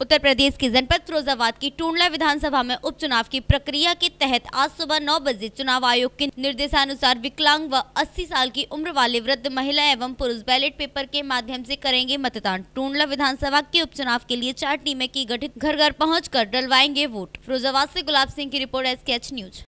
उत्तर प्रदेश के जनपद फिरोजाबाद की टूडला विधानसभा में उपचुनाव की प्रक्रिया के तहत आज सुबह नौ बजे चुनाव आयोग के निर्देशानुसार विकलांग व 80 साल की उम्र वाले वृद्ध महिला एवं पुरुष बैलेट पेपर के माध्यम से करेंगे मतदान टूडला विधानसभा के उपचुनाव के लिए चार टीमें की गठित घर घर पहुँच डलवाएंगे वोट फिरोजाबाद ऐसी गुलाब सिंह की रिपोर्ट एस न्यूज